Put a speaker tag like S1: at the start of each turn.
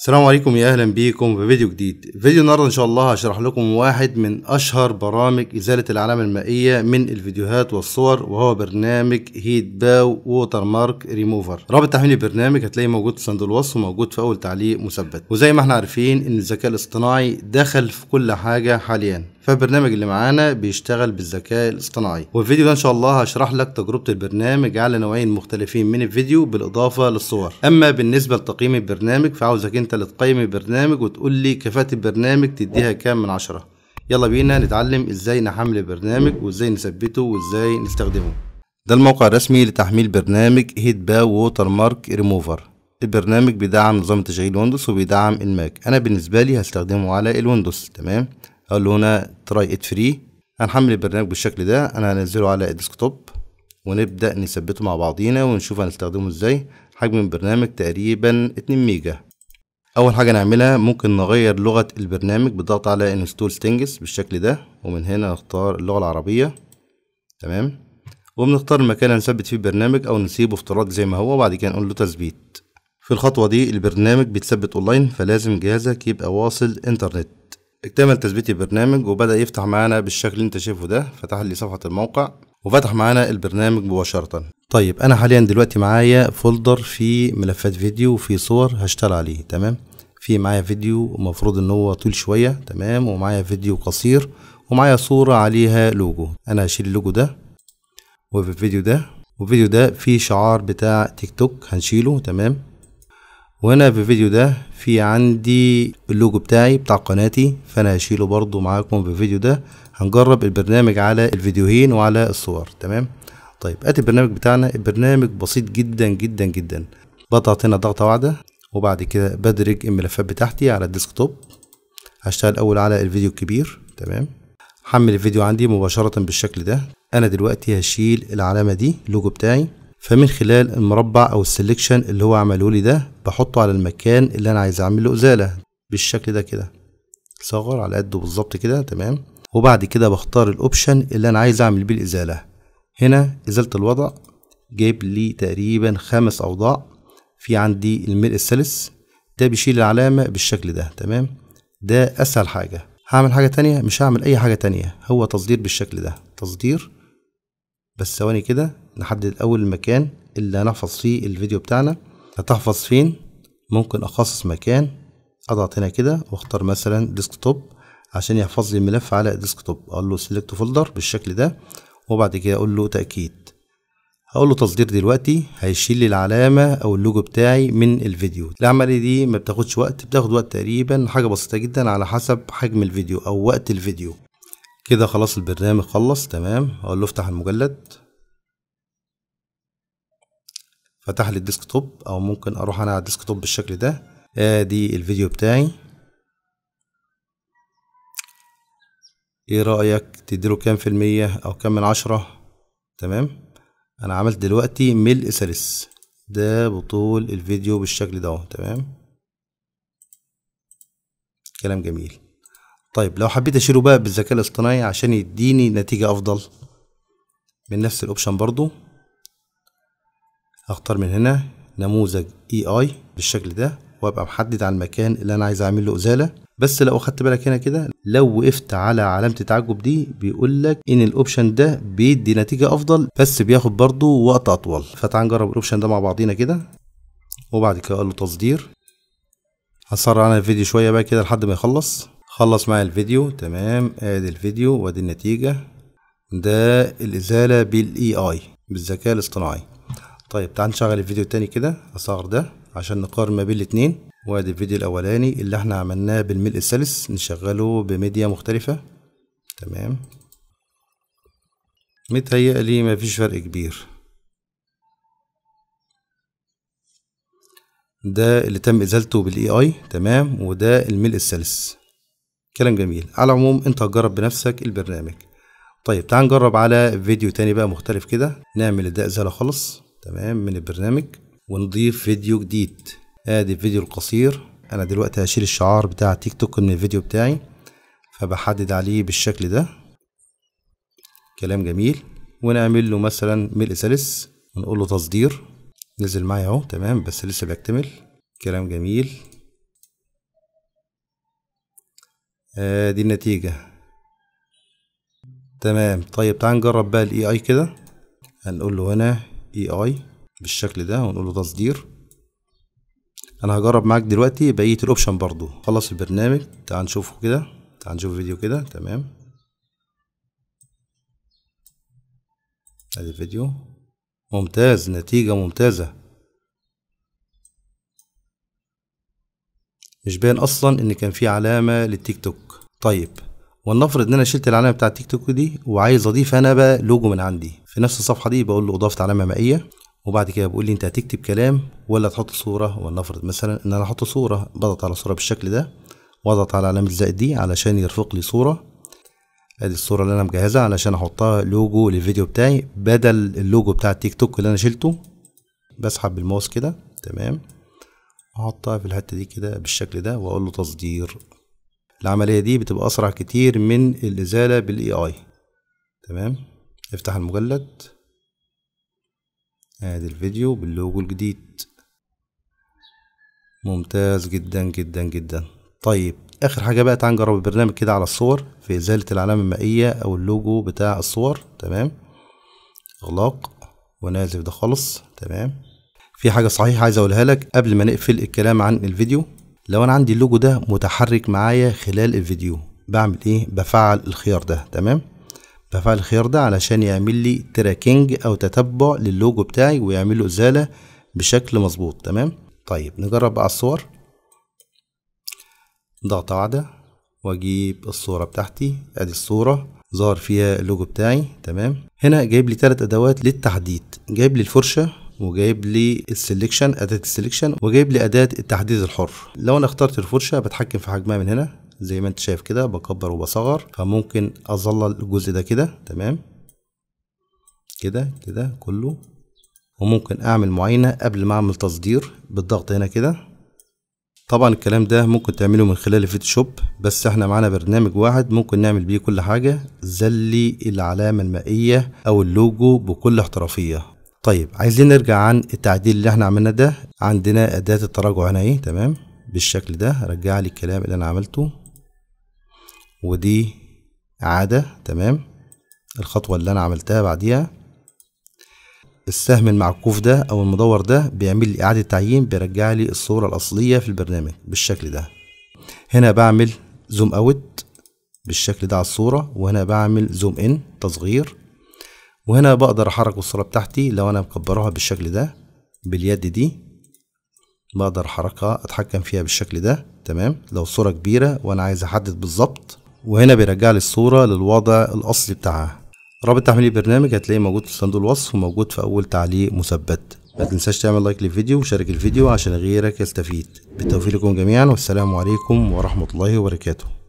S1: السلام عليكم يا اهلا بيكم في فيديو جديد فيديو النهارده ان شاء الله هشرح لكم واحد من اشهر برامج ازاله العلامه المائيه من الفيديوهات والصور وهو برنامج هيت باو ووتر مارك ريموفر رابط تحميل البرنامج هتلاقيه موجود في صندوق الوصف وموجود في اول تعليق مثبت وزي ما احنا عارفين ان الذكاء الاصطناعي دخل في كل حاجه حاليا فالبرنامج اللي معانا بيشتغل بالذكاء الاصطناعي والفيديو ده ان شاء الله هشرح لك تجربه البرنامج على نوعين مختلفين من الفيديو بالاضافه للصور اما بالنسبه لتقييم البرنامج فعاوزك انت اللي تقيم البرنامج وتقول لي كفاءة البرنامج تديها كام من عشرة يلا بينا نتعلم ازاي نحمل برنامج وازاي نثبته وازاي نستخدمه ده الموقع الرسمي لتحميل برنامج هيت باو ووتر مارك ريموفر البرنامج بيدعم نظام تشغيل ويندوز وبيدعم الماك انا بالنسبه لي هستخدمه على الويندوز تمام اقول له هنا تراي ات فري هنحمل البرنامج بالشكل ده انا هنزله على الديسكتوب ونبدا نثبته مع بعضينا ونشوف هنستخدمه ازاي حجم البرنامج تقريبا 2 ميجا اول حاجه نعملها ممكن نغير لغه البرنامج بالضغط على انستول ستينجز بالشكل ده ومن هنا نختار اللغه العربيه تمام وبنختار المكان اللي هنثبت فيه البرنامج او نسيبه افتراضي زي ما هو وبعد كده نقول له تثبيت في الخطوه دي البرنامج بيتثبت اونلاين فلازم جهازك يبقى واصل انترنت اكتمل تثبيت البرنامج وبدا يفتح معانا بالشكل اللي انت شايفه ده فتح لي صفحه الموقع وفتح معانا البرنامج مباشرة طيب انا حاليا دلوقتي معايا فولدر فيه ملفات فيديو وفيه صور هشتغل عليه تمام في معايا فيديو المفروض ان هو طويل شوية تمام ومعايا فيديو قصير ومعايا صورة عليها لوجو انا هشيل اللوجو ده وفي الفيديو ده والفيديو ده فيه شعار بتاع تيك توك هنشيله تمام وهنا في الفيديو ده في عندي اللوجو بتاعي بتاع قناتي فانا هشيله برضو معاكم في الفيديو ده هنجرب البرنامج على الفيديوهين وعلى الصور تمام طيب ادي البرنامج بتاعنا البرنامج بسيط جدا جدا جدا بضغط هنا ضغطه واحده وبعد كده بدرج الملفات بتاعتي على الديسكتوب هشتغل اول على الفيديو الكبير تمام حمل الفيديو عندي مباشره بالشكل ده انا دلوقتي هشيل العلامه دي اللوجو بتاعي فمن خلال المربع او السلكشن اللي هو عمله لي ده بحطه على المكان اللي انا عايز اعمل له ازاله بالشكل ده كده صغر على قده بالظبط كده تمام وبعد كده بختار الاوبشن اللي انا عايز اعمل بيه الازاله هنا ازاله الوضع جايب لي تقريبا خمس اوضاع في عندي الملء السلس ده بيشيل العلامه بالشكل ده تمام ده اسهل حاجه هعمل حاجه تانية مش هعمل اي حاجه تانية هو تصدير بالشكل ده تصدير بس ثواني كده نحدد أول المكان اللي هنحفظ فيه الفيديو بتاعنا هتحفظ فين ممكن أخصص مكان أضغط هنا كده وأختار مثلا ديسكتوب عشان يحفظ لي الملف على ديسكتوب أقول له سيلكت فولدر بالشكل ده وبعد كده أقول له تأكيد هقول له تصدير دلوقتي هيشيل لي العلامة أو اللوجو بتاعي من الفيديو العملية دي ما بتاخدش وقت بتاخد وقت تقريبا حاجة بسيطة جدا على حسب حجم الفيديو أو وقت الفيديو كده خلاص البرنامج خلص تمام اقول له افتح المجلد فتح لي الديسك توب او ممكن اروح انا على الديسك توب بالشكل ده ادي الفيديو بتاعي ايه رأيك تديله كام في المية او كام من عشرة تمام انا عملت دلوقتي ملء سلس ده بطول الفيديو بالشكل ده تمام كلام جميل طيب لو حبيت اشيله بقى بالذكاء الاصطناعي عشان يديني نتيجة افضل من نفس الاوبشن برضو اختار من هنا نموذج اي اي بالشكل ده وابقى محدد على المكان اللي انا عايز اعمل له ازاله بس لو اخدت بالك هنا كده لو وقفت على علامه التعجب دي بيقول لك ان الاوبشن ده بيدي نتيجه افضل بس بياخد برضه وقت اطول فتعال نجرب الاوبشن ده مع بعضينا كده وبعد كده اقول له تصدير هسرع انا الفيديو شويه بقى كده لحد ما يخلص خلص معايا الفيديو تمام ادي الفيديو وادي النتيجه ده الازاله بالاي اي بالذكاء الاصطناعي طيب تعال نشغل الفيديو التاني كده اصغر ده عشان نقارن ما بين الاتنين وادي الفيديو الاولاني اللي احنا عملناه بالملء السلس نشغله بميديا مختلفة تمام متهيألي مفيش فرق كبير ده اللي تم ازالته بالاي اي تمام وده الملء السلس كلام جميل على العموم انت هتجرب بنفسك البرنامج طيب تعال نجرب على فيديو تاني بقى مختلف كده نعمل ده ازاله خالص تمام من البرنامج ونضيف فيديو جديد ادي الفيديو القصير انا دلوقتي هشيل الشعار بتاع تيك توك من الفيديو بتاعي فبحدد عليه بالشكل ده كلام جميل ونعمل له مثلا ملء سلس ونقول له تصدير نزل معايا اهو تمام بس لسه بيكتمل كلام جميل دي النتيجة تمام طيب تعال نجرب بقى الاي اي كده هنقول له هنا اي اي بالشكل ده ونقول له تصدير انا هجرب معاك دلوقتي بقيه الاوبشن برضو خلص البرنامج تعال نشوفه كده تعال نشوف فيديو كده تمام ادي الفيديو ممتاز نتيجه ممتازه مش باين اصلا ان كان في علامه للتيك توك طيب ولنفرض ان انا شلت العلامه بتاع التيك توك دي وعايز اضيف انا بقى لوجو من عندي في نفس الصفحه دي بقول له اضافه علامه مائيه وبعد كده بيقول لي انت هتكتب كلام ولا تحط صوره ولنفرض مثلا ان انا احط صوره بضغط على صوره بالشكل ده واضغط على علامه زائد دي علشان يرفق لي صوره ادي الصوره اللي انا مجهزها علشان احطها لوجو للفيديو بتاعي بدل اللوجو بتاع التيك توك اللي انا شلته بسحب بالماوس كده تمام احطها في الحته دي كده بالشكل ده واقول له تصدير العمليه دي بتبقى اسرع كتير من الازاله بالاي اي تمام افتح المجلد ادي الفيديو باللوجو الجديد ممتاز جدا جدا جدا طيب اخر حاجه بقى تعال نجرب البرنامج كده على الصور في ازاله العلامه المائيه او اللوجو بتاع الصور تمام اغلاق ونازف ده خالص تمام في حاجه صحيحه عايز اقولها لك قبل ما نقفل الكلام عن الفيديو لو انا عندي اللوجو ده متحرك معايا خلال الفيديو بعمل ايه بفعل الخيار ده تمام بفعل الخيار ده علشان يعمل لي تراكنج او تتبع للوجو بتاعي ويعمل له ازاله بشكل مظبوط تمام طيب نجرب بقى الصور ضغط واحده واجيب الصورة بتاعتي ادي الصورة ظهر فيها اللوجو بتاعي تمام هنا جايب لي ثلاث ادوات للتحديد جايب لي الفرشة وجايب لي السلكشن اداة السلكشن وجايب لي اداة التحديد الحر لو انا اخترت الفرشة بتحكم في حجمها من هنا زي ما انت شايف كده بكبر وبصغر فممكن اظلل الجزء ده كده تمام كده كده كله وممكن اعمل معينة قبل ما اعمل تصدير بالضغط هنا كده طبعا الكلام ده ممكن تعمله من خلال الفوتوشوب بس احنا معانا برنامج واحد ممكن نعمل بيه كل حاجة زلي العلامة المائية او اللوجو بكل احترافية طيب عايزين نرجع عن التعديل اللي احنا عملناه ده عندنا اداة التراجع هنا ايه تمام بالشكل ده رجع لي الكلام اللي انا عملته ودي عادة تمام الخطوة اللي أنا عملتها بعديها السهم المعكوف ده أو المدور ده بيعمل لي إعادة تعيين بيرجع لي الصورة الأصلية في البرنامج بالشكل ده هنا بعمل زوم أوت بالشكل ده على الصورة وهنا بعمل زوم إن تصغير وهنا بقدر أحرك الصورة بتاعتي لو أنا مكبرها بالشكل ده باليد دي بقدر أحركها أتحكم فيها بالشكل ده تمام لو الصورة كبيرة وأنا عايز أحدد بالظبط وهنا بيرجع لي الصورة للوضع الأصلي بتاعها رابط تحميل البرنامج هتلاقيه موجود في صندوق الوصف وموجود في أول تعليق مثبت ما تنساش تعمل لايك للفيديو وشارك الفيديو عشان غيرك يستفيد بالتوفيق لكم جميعا والسلام عليكم ورحمة الله وبركاته